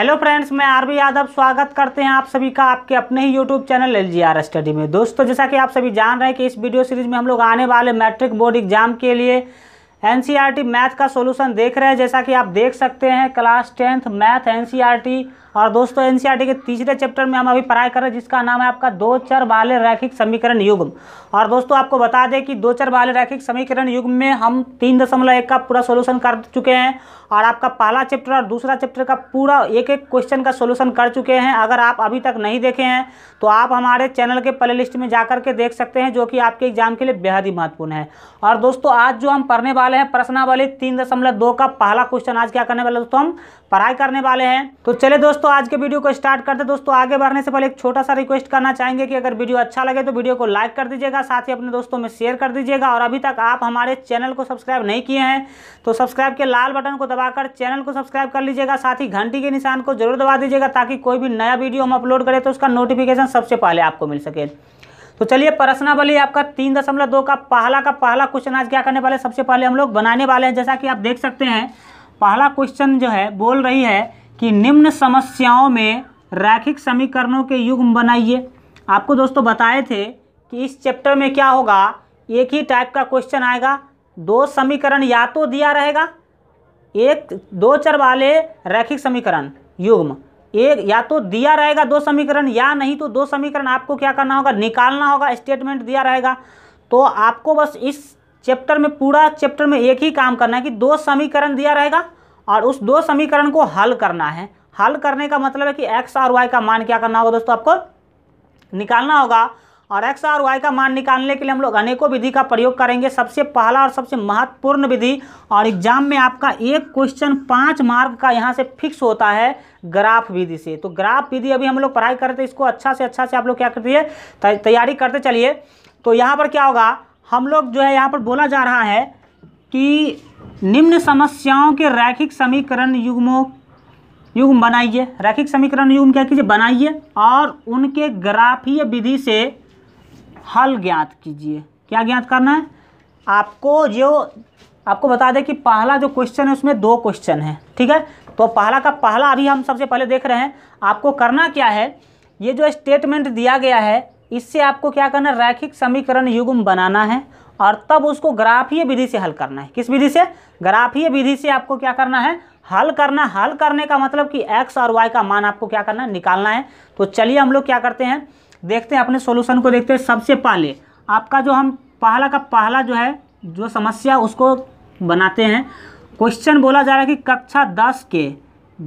hello friends मैं RB Yadav स्वागत करते हैं आप सभी का आपके अपने ही YouTube channel L G R study में दोस्तों जैसा कि आप सभी जान रहे हैं कि इस वीडियो सीरीज में हम लोग आने वाले मैट्रिक बोर्ड एग्जाम के लिए एन मैथ का सोल्यूशन देख रहे हैं जैसा कि आप देख सकते हैं क्लास टेंथ मैथ एन और दोस्तों एनसीईआरटी के तीसरे चैप्टर में हम अभी पढ़ाई कर रहे हैं जिसका नाम है आपका दो चर बाल्य रैखिक समीकरण युग्म और दोस्तों आपको बता दें कि दो चर बाल्य रैखिक समीकरण युग्म में हम तीन दशमलव एक का पूरा सोल्यूशन कर चुके हैं और आपका पहला चैप्टर और दूसरा चैप्टर का पूरा एक एक क्वेश्चन का सोल्यूशन कर चुके हैं अगर आप अभी तक नहीं देखे हैं तो आप हमारे चैनल के प्ले लिस्ट में जा के देख सकते हैं जो कि आपके एग्जाम के लिए बेहद ही महत्वपूर्ण है और दोस्तों आज जो हम पढ़ने वाले हैं प्रश्नावली तीन दशमलव दो का पहला क्वेश्चन आज क्या करने वाले दोस्तों हम पढ़ाई करने वाले हैं तो चले दोस्तों आज के वीडियो को स्टार्ट करते दोस्तों आगे बढ़ने से पहले एक छोटा सा रिक्वेस्ट करना चाहेंगे कि अगर वीडियो अच्छा लगे तो वीडियो को लाइक कर दीजिएगा साथ ही अपने दोस्तों में शेयर कर दीजिएगा और अभी तक आप हमारे चैनल को सब्सक्राइब नहीं किए हैं तो सब्सक्राइब के लाल बटन को दबाकर चैनल को सब्सक्राइब कर लीजिएगा साथ ही घंटी के निशान को जरूर दबा दीजिएगा ताकि कोई भी नया वीडियो हम अपलोड करें तो उसका नोटिफिकेशन सबसे पहले आपको मिल सके तो चलिए प्रश्नावली आपका तीन दशमलव दो का पहला का पहला क्वेश्चन आज क्या करने वाले सबसे पहले हम लोग बनाने वाले हैं जैसा कि आप देख सकते हैं पहला क्वेश्चन जो है बोल रही है कि निम्न समस्याओं में रैखिक समीकरणों के युग्म बनाइए आपको दोस्तों बताए थे कि इस चैप्टर में क्या होगा एक ही टाइप का क्वेश्चन आएगा दो समीकरण या तो दिया रहेगा एक दो चर वाले रैखिक समीकरण युग्म एक या तो दिया रहेगा दो समीकरण या नहीं तो दो समीकरण आपको क्या करना होगा निकालना होगा स्टेटमेंट दिया रहेगा तो आपको बस इस चैप्टर में पूरा चैप्टर में एक ही काम करना है कि दो समीकरण दिया रहेगा और उस दो समीकरण को हल करना है हल करने का मतलब है कि एक्स और वाई का मान क्या करना होगा दोस्तों आपको निकालना होगा और एक्स और वाई का मान निकालने के लिए हम लोग अनेकों विधि का प्रयोग करेंगे सबसे पहला और सबसे महत्वपूर्ण विधि और एग्जाम में आपका एक क्वेश्चन पाँच मार्क का यहाँ से फिक्स होता है ग्राफ विधि से तो ग्राफ विधि अभी हम लोग पढ़ाई करते इसको अच्छा से अच्छा से आप लोग क्या करती है तैयारी करते चलिए तो यहाँ पर क्या होगा हम लोग जो है यहाँ पर बोला जा रहा है कि निम्न समस्याओं के रैखिक समीकरण युग्मों युग्म बनाइए रैखिक समीकरण युग्म क्या कीजिए बनाइए और उनके ग्राफीय विधि से हल ज्ञात कीजिए क्या ज्ञात करना है आपको जो आपको बता दें कि पहला जो क्वेश्चन है उसमें दो क्वेश्चन है ठीक है तो पहला का पहला अभी हम सबसे पहले देख रहे हैं आपको करना क्या है ये जो स्टेटमेंट दिया गया है इससे आपको क्या करना है रैखिक समीकरण युग्म बनाना है और तब उसको ग्राफीय विधि से हल करना है किस विधि से ग्राफीय विधि से आपको क्या करना है हल करना हल करने का मतलब कि एक्स और वाई का मान आपको क्या करना है निकालना है तो चलिए हम लोग क्या करते हैं देखते हैं अपने सोल्यूशन को देखते हैं सबसे पहले आपका जो हम पहला का पहला जो है जो समस्या उसको बनाते हैं क्वेश्चन बोला जा रहा है कि कक्षा दस के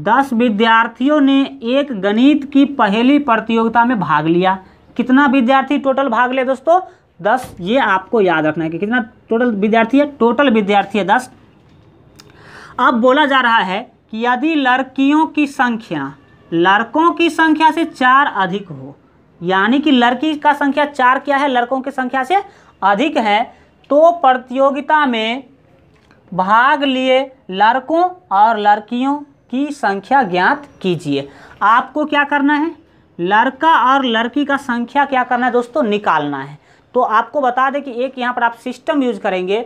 दस विद्यार्थियों ने एक गणित की पहली प्रतियोगिता में भाग लिया कितना विद्यार्थी टोटल भाग ले दोस्तों दस ये आपको याद रखना है कि कितना टोटल विद्यार्थी है टोटल विद्यार्थी है दस अब बोला जा रहा है कि यदि लड़कियों की संख्या लड़कों की संख्या से चार अधिक हो यानी कि लड़की का संख्या चार क्या है लड़कों की संख्या से अधिक है तो प्रतियोगिता में भाग लिए लड़कों और लड़कियों की संख्या ज्ञात कीजिए आपको क्या करना है लड़का और लड़की का संख्या क्या करना है दोस्तों निकालना है तो आपको बता दें कि एक यहाँ पर आप सिस्टम यूज करेंगे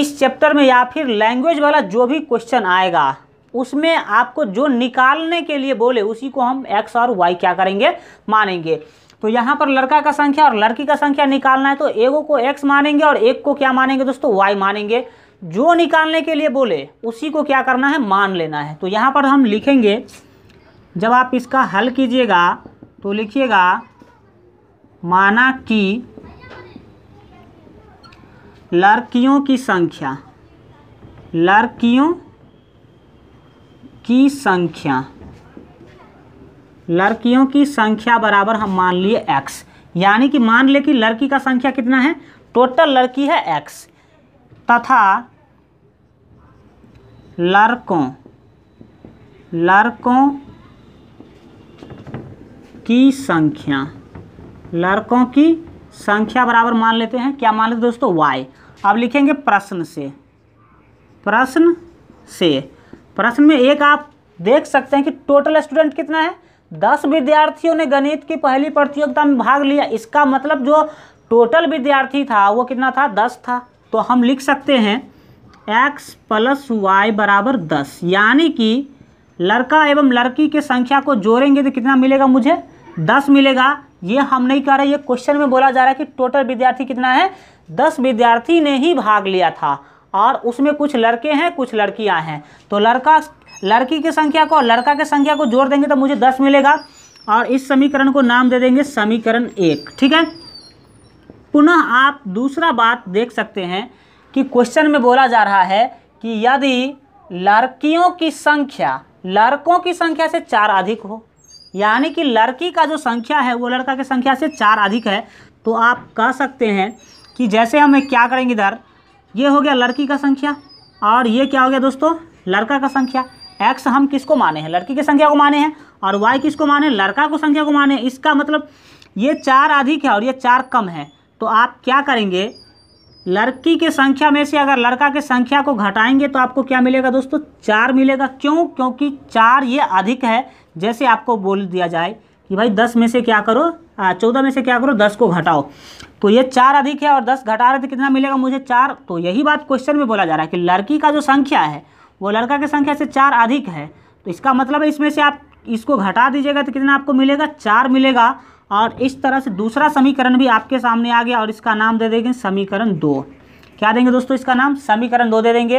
इस चैप्टर में या फिर लैंग्वेज वाला जो भी क्वेश्चन आएगा उसमें आपको जो निकालने के लिए बोले उसी को हम एक्स और वाई क्या करेंगे मानेंगे तो यहाँ पर लड़का का संख्या और लड़की का संख्या निकालना है तो एगो को एक्स मानेंगे और एक को क्या मानेंगे दोस्तों वाई मानेंगे जो निकालने के लिए बोले उसी को क्या करना है मान लेना है तो यहाँ पर हम लिखेंगे जब आप इसका हल कीजिएगा तो लिखिएगा माना कि लड़कियों की संख्या लड़कियों की संख्या लड़कियों की संख्या बराबर हम मान लिए एक्स यानी कि मान ले कि लड़की का संख्या कितना है टोटल लड़की है एक्स तथा लड़कों लड़कों की संख्या लड़कों की संख्या बराबर मान लेते हैं क्या मान लेते दोस्तों वाई अब लिखेंगे प्रश्न से प्रश्न से प्रश्न में एक आप देख सकते हैं कि टोटल स्टूडेंट कितना है दस विद्यार्थियों ने गणित की पहली प्रतियोगिता में भाग लिया इसका मतलब जो टोटल विद्यार्थी था वो कितना था दस था तो हम लिख सकते हैं एक्स प्लस वाई बराबर दस यानी कि लड़का एवं लड़की के संख्या को जोड़ेंगे तो कितना मिलेगा मुझे दस मिलेगा ये हम नहीं कह रहे ये क्वेश्चन में बोला जा रहा है कि टोटल विद्यार्थी कितना है दस विद्यार्थी ने ही भाग लिया था और उसमें कुछ लड़के हैं कुछ लड़कियां हैं तो लड़का लड़की की संख्या को और लड़का की संख्या को जोड़ देंगे तो मुझे दस मिलेगा और इस समीकरण को नाम दे देंगे समीकरण एक ठीक है पुनः आप दूसरा बात देख सकते हैं कि क्वेश्चन में बोला जा रहा है कि यदि लड़कियों की संख्या लड़कों की संख्या से चार अधिक हो यानी कि लड़की का जो संख्या है वो लड़का के संख्या से चार अधिक है तो आप कह सकते हैं कि जैसे हमें क्या करेंगे इधर ये हो गया लड़की का संख्या और ये क्या हो गया दोस्तों लड़का का संख्या एक्स हम किसको माने हैं लड़की की संख्या को माने हैं और वाई किसको माने लड़का को संख्या को माने इसका मतलब ये चार अधिक है और ये चार कम है तो आप क्या करेंगे लड़की के संख्या में से अगर लड़का के संख्या को घटाएंगे तो आपको क्या मिलेगा दोस्तों चार मिलेगा क्यों क्योंकि चार ये अधिक है जैसे आपको बोल दिया जाए कि भाई दस में से क्या करो चौदह में से क्या करो दस को घटाओ तो ये चार अधिक है और दस घटा रहे थे तो कितना मिलेगा मुझे चार तो यही बात क्वेश्चन में बोला जा रहा है कि लड़की का जो संख्या है वो लड़का की संख्या से चार अधिक है तो इसका मतलब है इसमें से आप इसको घटा दीजिएगा तो कितना आपको मिलेगा चार मिलेगा और इस तरह से दूसरा समीकरण भी आपके सामने आ गया और इसका नाम दे देंगे समीकरण दो क्या देंगे दोस्तों इसका नाम समीकरण दो दे देंगे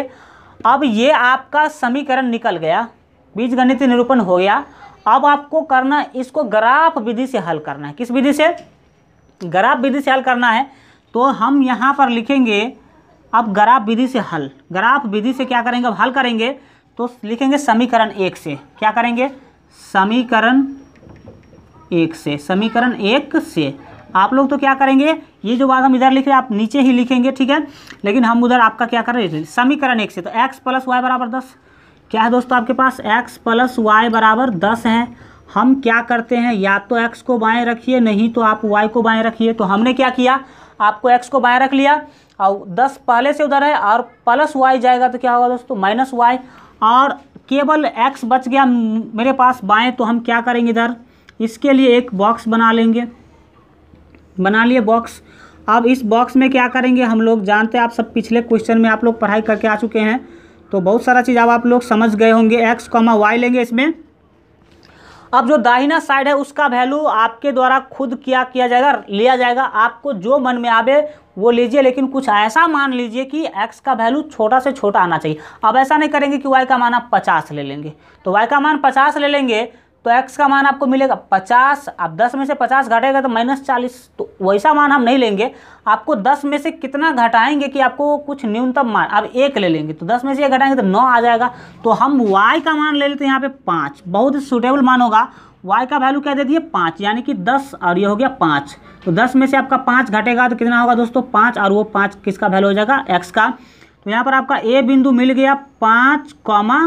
अब ये आपका समीकरण निकल गया बीज निरूपण हो गया अब आपको करना इसको ग्राफ विधि से हल करना है किस विधि से ग्राफ विधि से हल करना है तो हम यहाँ पर लिखेंगे अब ग्राफ विधि से हल ग्राफ विधि से क्या करेंगे अब हल करेंगे तो लिखेंगे समीकरण एक से क्या करेंगे समीकरण एक से समीकरण एक से आप लोग तो क्या करेंगे ये जो बात हम इधर लिख रहे हैं आप नीचे ही लिखेंगे ठीक है लेकिन हम उधर आपका क्या कर रहे हैं समीकरण एक से तो एक्स प्लस वाई बराबर दस क्या है दोस्तों आपके पास एक्स प्लस वाई बराबर दस है हम क्या करते हैं या तो एक्स को बाएँ रखिए नहीं तो आप वाई को बाएँ रखिए तो हमने क्या किया आपको एक्स को बाएँ रख लिया और दस पहले से उधर है और प्लस वाई जाएगा तो क्या होगा दोस्तों माइनस वाई और केवल एक्स बच गया मेरे पास बाएँ तो हम क्या करेंगे इधर इसके लिए एक बॉक्स बना लेंगे बना लिए बॉक्स अब इस बॉक्स में क्या करेंगे हम लोग जानते हैं आप सब पिछले क्वेश्चन में आप लोग पढ़ाई करके आ चुके हैं तो बहुत सारा चीज़ अब आप लोग समझ गए होंगे एक्स कॉमा वाई लेंगे इसमें अब जो दाहिना साइड है उसका वैल्यू आपके द्वारा खुद क्या किया जाएगा लिया जाएगा आपको जो मन में आवे वो लीजिए लेकिन कुछ ऐसा मान लीजिए कि x का वैल्यू छोटा से छोटा आना चाहिए अब ऐसा नहीं करेंगे कि y का मान आप पचास ले लेंगे तो y का मान पचास ले लेंगे तो एक्स का मान आपको मिलेगा पचास आप दस में से पचास घटेगा तो माइनस चालीस तो वैसा मान हम नहीं लेंगे आपको दस में से कितना घटाएंगे कि आपको कुछ न्यूनतम मान अब एक ले लेंगे तो दस में से एक घटाएंगे तो नौ आ जाएगा तो हम वाई का मान ले लेते हैं यहाँ पे पाँच बहुत ही सुटेबल मान होगा वाई का वैल्यू क्या दे दिए पाँच यानी कि दस और ये हो गया पाँच तो दस में से आपका पाँच घटेगा तो कितना होगा दोस्तों पाँच और वो पाँच किसका वैल्यू हो जाएगा एक्स का तो यहाँ पर आपका ए बिंदु मिल गया पाँच कॉमा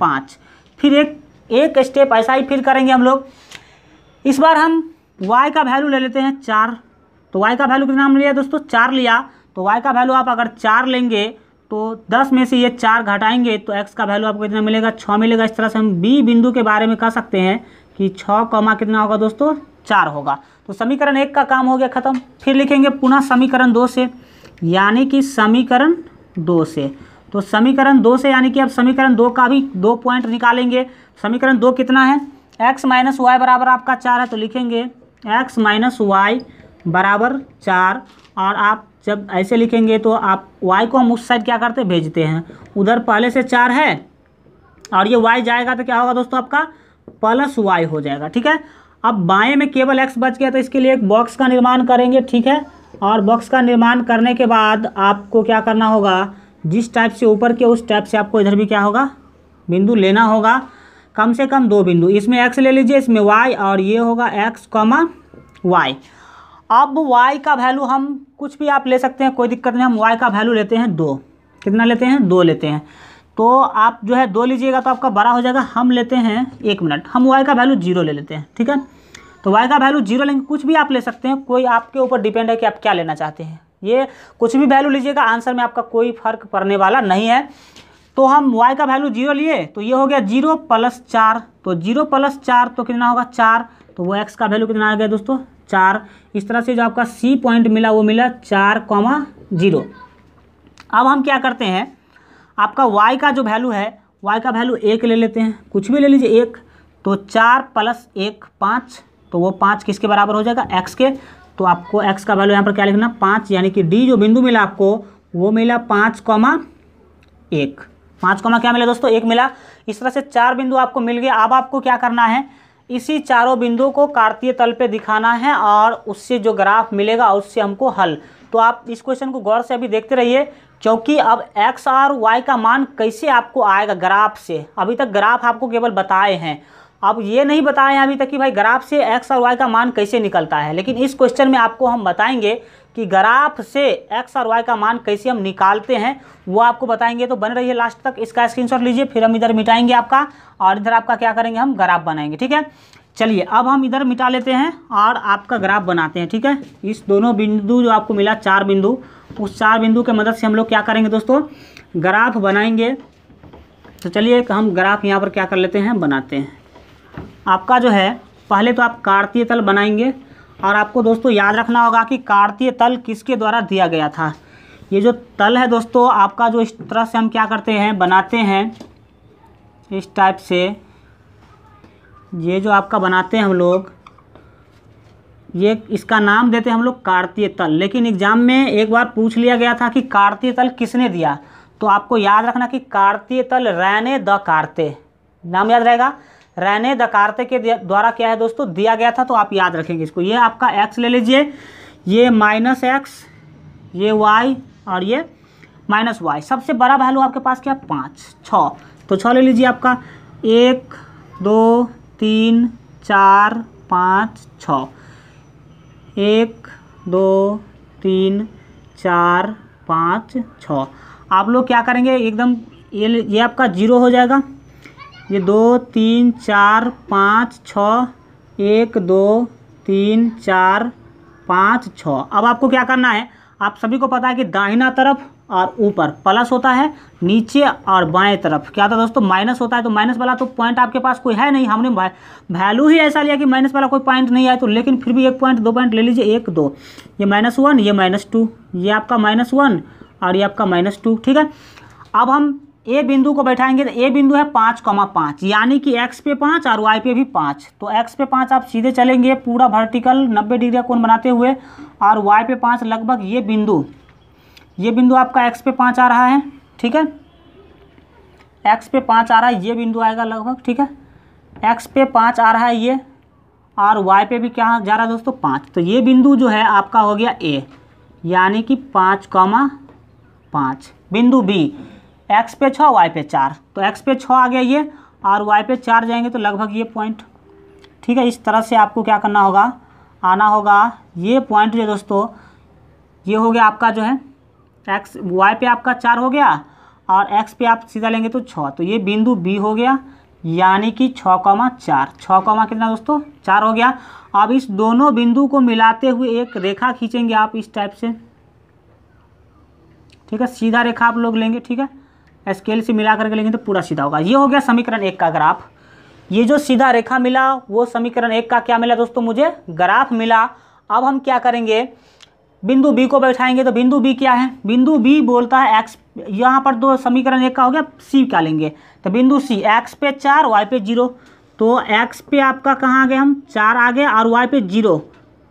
पाँच फिर एक एक स्टेप ऐसा ही फिल करेंगे हम लोग इस बार हम y का वैल्यू ले लेते हैं चार तो y का वैल्यू कितना हम लिया दोस्तों चार लिया तो y का वैल्यू आप अगर चार लेंगे तो दस में से ये चार घटाएंगे तो x का वैल्यू आपको कितना मिलेगा छः मिलेगा इस तरह से हम b बिंदु के बारे में कह सकते हैं कि छः कमा कितना होगा दोस्तों चार होगा तो समीकरण एक का काम हो गया ख़त्म फिर लिखेंगे पुनः समीकरण दो से यानी कि समीकरण दो से तो समीकरण दो से यानी कि अब समीकरण दो का भी दो पॉइंट निकालेंगे समीकरण दो कितना है एक्स माइनस वाई बराबर आपका चार है तो लिखेंगे एक्स माइनस वाई बराबर चार और आप जब ऐसे लिखेंगे तो आप वाई को हम उस साइड क्या करते भेजते हैं उधर पहले से चार है और ये वाई जाएगा तो क्या होगा दोस्तों आपका प्लस वाई हो जाएगा ठीक है अब बाएँ में केवल एक्स बच गया तो इसके लिए एक बॉक्स का निर्माण करेंगे ठीक है और बॉक्स का निर्माण करने के बाद आपको क्या करना होगा जिस टाइप से ऊपर के उस टाइप से आपको इधर भी क्या होगा बिंदु लेना होगा कम से कम दो बिंदु इसमें एक्स ले लीजिए इसमें वाई और ये होगा एक्स कॉमा वाई अब वाई का वैल्यू हम कुछ भी आप ले सकते हैं कोई दिक्कत नहीं हम वाई का वैल्यू लेते हैं दो कितना लेते हैं दो लेते हैं तो आप जो है दो लीजिएगा तो आपका बड़ा हो जाएगा हम लेते हैं एक मिनट हम वाई का वैल्यू जीरो ले लेते हैं ठीक है तो वाई का वैल्यू जीरो लेंगे कुछ भी आप ले सकते हैं कोई आपके ऊपर डिपेंड है कि आप क्या लेना चाहते हैं ये कुछ भी वैल्यू लीजिएगा आंसर में आपका कोई फर्क पड़ने वाला नहीं है तो हम y का वैल्यू जीरो लिए तो ये हो गया जीरो प्लस चार तो जीरो प्लस चार तो कितना होगा चार तो वो x का वैल्यू कितना आ गया दोस्तों चार इस तरह से जो आपका c पॉइंट मिला वो मिला चार कॉमा जीरो अब हम क्या करते हैं आपका y का जो वैल्यू है y का वैल्यू एक ले लेते हैं कुछ भी ले लीजिए एक तो चार प्लस एक पाँच तो वो पाँच किसके बराबर हो जाएगा एक्स के तो आपको एक्स का वैल्यू यहाँ पर क्या लिखना पाँच यानी कि डी जो बिंदु मिला आपको वो मिला पाँच कॉमा एक पाँच कॉमा क्या मिला दोस्तों एक मिला इस तरह से चार बिंदु आपको मिल गया अब आपको क्या करना है इसी चारों बिंदुओं को कार्तीय तल पे दिखाना है और उससे जो ग्राफ मिलेगा उससे हमको हल तो आप इस क्वेश्चन को गौर से अभी देखते रहिए क्योंकि अब एक्स और वाई का मान कैसे आपको आएगा ग्राफ से अभी तक ग्राफ आपको केवल बताए हैं आप ये नहीं बताएं अभी तक कि भाई ग्राफ से एक्स और वाई का मान कैसे निकलता है लेकिन इस क्वेश्चन में आपको हम बताएंगे कि ग्राफ से एक्स और वाई का मान कैसे हम निकालते हैं वो आपको बताएंगे तो बन रही है लास्ट तक इसका स्क्रीनशॉट लीजिए फिर हम इधर मिटाएंगे आपका और इधर आपका क्या करेंगे हम ग्राफ बनाएंगे ठीक है चलिए अब हम इधर मिटा लेते हैं और आपका ग्राफ बनाते हैं ठीक है इस दोनों बिंदु जो आपको मिला चार बिंदु उस चार बिंदु के मदद से हम लोग क्या करेंगे दोस्तों ग्राफ बनाएंगे तो चलिए हम ग्राफ यहाँ पर क्या कर लेते हैं बनाते हैं आपका जो है पहले तो आप कार्तीय तल बनाएंगे और आपको दोस्तों याद रखना होगा कि कार्तीय तल किसके द्वारा दिया गया था ये जो तल है दोस्तों आपका जो इस तरह से हम क्या करते हैं बनाते हैं इस टाइप से ये जो आपका बनाते हैं हम लोग ये इसका नाम देते हैं हम लोग कार्तीय तल लेकिन एग्ज़ाम में एक बार पूछ लिया गया था कि कार्तीय तल किसने दिया तो आपको याद रखना कि कार्तीय तल रैने द कार्ते नाम याद रहेगा रैने दकारते के द्वारा क्या है दोस्तों दिया गया था तो आप याद रखेंगे इसको ये आपका एक्स ले लीजिए ये माइनस एक्स ये वाई और ये माइनस वाई सबसे बड़ा वैल्यू आपके पास क्या है पाँच छः तो छः ले लीजिए आपका एक दो तीन चार पाँच छ एक दो तीन चार पाँच छ आप लोग क्या करेंगे एकदम ये ये आपका जीरो हो जाएगा ये दो तीन चार पाँच छः एक दो तीन चार पाँच छः अब आपको क्या करना है आप सभी को पता है कि दाहिना तरफ और ऊपर प्लस होता है नीचे और बाएं तरफ क्या था दोस्तों माइनस होता है तो माइनस वाला तो पॉइंट आपके पास कोई है नहीं हमने वैल्यू ही ऐसा लिया कि माइनस वाला कोई पॉइंट नहीं आया तो लेकिन फिर भी एक पॉइंट दो पॉइंट ले लीजिए एक दो ये माइनस वन ये माइनस टू ये आपका माइनस वन और ये आपका माइनस टू ठीक है अब हम ए बिंदु को बैठाएंगे तो ए बिंदु है पाँच कमा पाँच यानी कि एक्स पे पाँच और वाई पे भी पाँच तो एक्स पे पाँच आप सीधे चलेंगे पूरा वर्टिकल नब्बे डिग्री का कोण बनाते हुए और वाई पे पाँच लगभग ये बिंदु ये बिंदु आपका एक्स पे पाँच आ रहा है ठीक है एक्स पे पाँच आ रहा है ये बिंदु आएगा लगभग ठीक है एक्स पे पाँच आ रहा है ये और वाई पे भी क्या जा रहा है दोस्तों पाँच तो ये बिंदु जो है आपका हो गया ए यानी कि पाँच कॉमा पाँच बिंदु बी एक्स पे छः वाई पे चार तो एक्स पे छः आ गया ये और वाई पे चार जाएंगे तो लगभग ये पॉइंट ठीक है इस तरह से आपको क्या करना होगा आना होगा ये पॉइंट जो दोस्तों ये हो गया आपका जो है एक्स वाई पे आपका चार हो गया और एक्स पे आप सीधा लेंगे तो छः तो ये बिंदु बी हो गया यानी कि छः कौमा चार छः कौमा कितना दोस्तों चार हो गया अब इस दोनों बिंदु को मिलाते हुए एक रेखा खींचेंगे आप इस टाइप से ठीक है सीधा रेखा आप लोग लेंगे ठीक है स्केल से मिला करके लेंगे तो पूरा सीधा होगा ये हो गया समीकरण एक का ग्राफ ये जो सीधा रेखा मिला वो समीकरण एक का क्या मिला दोस्तों मुझे ग्राफ मिला अब हम क्या करेंगे बिंदु बी को बैठाएंगे तो बिंदु बी क्या है बिंदु बी बोलता है एक्स यहाँ पर दो तो समीकरण एक का हो गया सी क्या लेंगे तो बिंदु सी एक्स पे चार वाई पे जीरो तो एक्स पे आपका कहाँ आ गए हम चार आ गए और वाई पे जीरो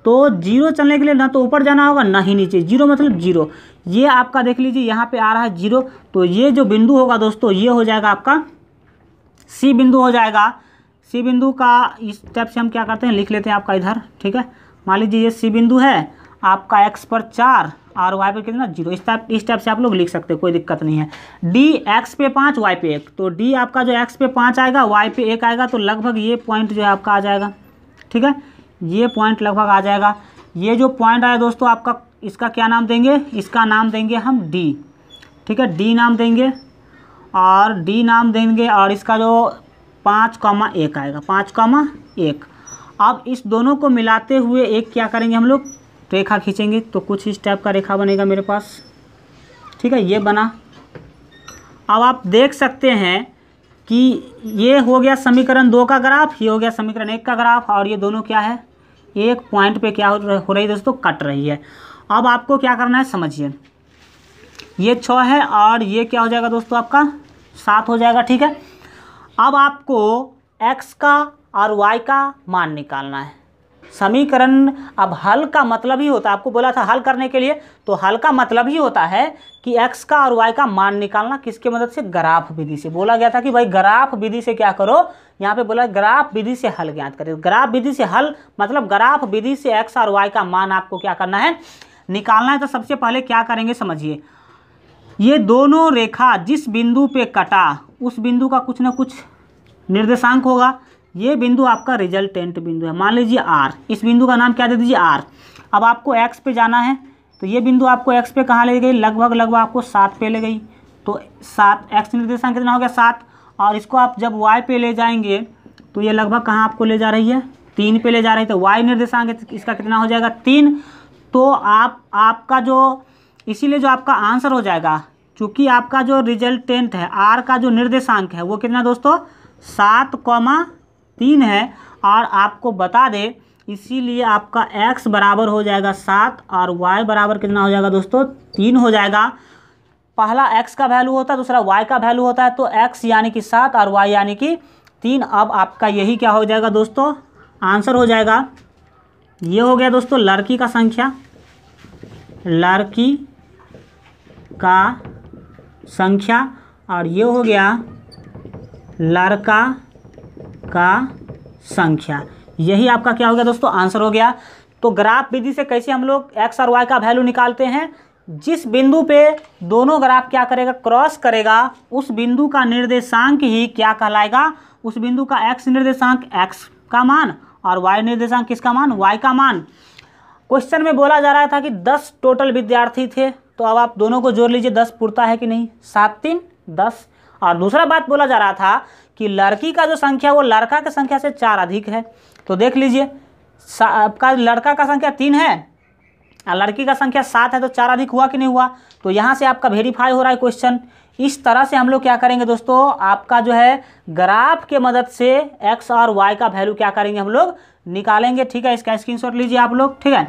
तो जीरो चलने के लिए ना तो ऊपर जाना होगा ना ही नीचे जीरो मतलब जीरो ये आपका देख लीजिए यहाँ पे आ रहा है जीरो तो ये जो बिंदु होगा दोस्तों ये हो जाएगा आपका सी बिंदु हो जाएगा सी बिंदु का इस टाइप से हम क्या करते हैं लिख लेते हैं आपका इधर ठीक है मान लीजिए ये सी बिंदु है आपका एक्स पर चार और वाई पर कितना जीरो इस टाइप इस टाइप से आप लोग लिख सकते हैं कोई दिक्कत नहीं है डी एक्स पे पाँच वाई पे एक तो डी आपका जो एक्स पे पाँच आएगा वाई पे एक आएगा तो लगभग ये पॉइंट जो है आपका आ जाएगा ठीक है ये पॉइंट लगभग आ जाएगा ये जो पॉइंट आया दोस्तों आपका इसका क्या नाम देंगे इसका नाम देंगे हम डी ठीक है डी नाम देंगे और डी नाम देंगे और इसका जो पाँच कॉमा एक आएगा पाँच कॉमा एक अब इस दोनों को मिलाते हुए एक क्या करेंगे हम लोग रेखा खींचेंगे तो कुछ इस टाइप का रेखा बनेगा मेरे पास ठीक है ये बना अब आप देख सकते हैं कि ये हो गया समीकरण दो का ग्राफ ये हो गया समीकरण एक का ग्राफ और ये दोनों क्या है एक पॉइंट पे क्या हो रही है दोस्तों कट रही है अब आपको क्या करना है समझिए ये छ है और ये क्या हो जाएगा दोस्तों आपका सात हो जाएगा ठीक है अब आपको एक्स का और वाई का मान निकालना है समीकरण अब हल का मतलब ही होता है आपको बोला था हल करने के लिए तो हल का मतलब ही होता है कि x का और y का मान निकालना किसके मदद से ग्राफ विधि से बोला गया था कि भाई ग्राफ विधि से क्या करो यहाँ पे बोला ग्राफ विधि से हल ज्ञात करें ग्राफ विधि से हल मतलब ग्राफ विधि से x और y का मान आपको क्या करना है निकालना है तो सबसे पहले क्या करेंगे समझिए ये दोनों रेखा जिस बिंदु पे कटा उस बिंदु का कुछ ना कुछ निर्देशांक होगा ये बिंदु आपका रिजल्टेंट बिंदु है मान लीजिए आर इस बिंदु का नाम क्या दे दीजिए आर अब आपको एक्स पे जाना है तो ये बिंदु आपको एक्स पे कहाँ ले गई लगभग लगभग आपको सात पे ले गई तो सात एक्स निर्देशांक कितना हो गया सात और इसको आप जब वाई पे ले जाएंगे तो ये लगभग कहाँ आपको ले जा रही है तीन पे ले जा रही है तो वाई निर्देशांक इसका कितना हो जाएगा तीन तो आप आपका जो इसीलिए जो आपका आंसर हो जाएगा चूँकि आपका जो रिजल्टेंट है आर का जो निर्देशांक है वो कितना दोस्तों सात कॉमा तीन है और आपको बता दे इसीलिए आपका x बराबर हो जाएगा सात और y बराबर कितना हो जाएगा दोस्तों तीन हो जाएगा पहला x का वैल्यू होता है दूसरा y का वैल्यू होता है तो x यानी कि सात और y यानी कि तीन अब आपका यही क्या हो जाएगा दोस्तों आंसर हो जाएगा ये हो गया दोस्तों लड़की का संख्या लड़की का संख्या और ये हो गया लड़का का संख्या यही आपका क्या हो गया दोस्तों आंसर हो गया तो ग्राफ विधि से कैसे हम लोग एक्स और वाई का वैल्यू निकालते हैं जिस बिंदु पे दोनों ग्राफ क्या करेगा क्रॉस करेगा उस बिंदु का निर्देशांक ही क्या कहलाएगा उस बिंदु का एक्स निर्देशांक एक्स का मान और वाई निर्देशांक किसका मान वाई का मान क्वेश्चन में बोला जा रहा था कि दस टोटल विद्यार्थी थे तो अब आप दोनों को जोड़ लीजिए दस पुरता है कि नहीं सात तीन दस और दूसरा बात बोला जा रहा था कि लड़की का जो संख्या वो लड़का की संख्या से चार अधिक है तो देख लीजिए आपका लड़का का संख्या तीन है और लड़की का संख्या सात है तो चार अधिक हुआ कि नहीं हुआ तो यहाँ से आपका वेरीफाई हो रहा है क्वेश्चन इस तरह से हम लोग क्या करेंगे दोस्तों आपका जो है ग्राफ के मदद से एक्स और वाई का वैल्यू क्या करेंगे हम लोग निकालेंगे ठीक है इसका स्क्रीनशॉट लीजिए आप लोग ठीक है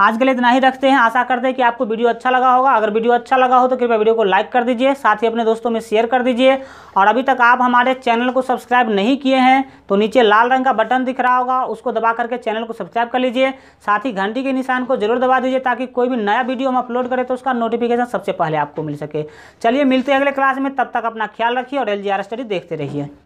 आज के लिए इतना ही रखते हैं आशा करते हैं कि आपको वीडियो अच्छा लगा होगा अगर वीडियो अच्छा लगा हो तो कृपया वीडियो को लाइक कर दीजिए साथ ही अपने दोस्तों में शेयर कर दीजिए और अभी तक आप हमारे चैनल को सब्सक्राइब नहीं किए हैं तो नीचे लाल रंग का बटन दिख रहा होगा उसको दबा करके चैनल को सब्सक्राइब कर लीजिए साथ ही घंटी के निशान को जरूर दबा दीजिए ताकि कोई भी नया वीडियो हम अपलोड करें तो उसका नोटिफिकेशन सबसे पहले आपको मिल सके चलिए मिलते हैं अगले क्लास में तब तक अपना ख्याल रखिए और एल स्टडी देखते रहिए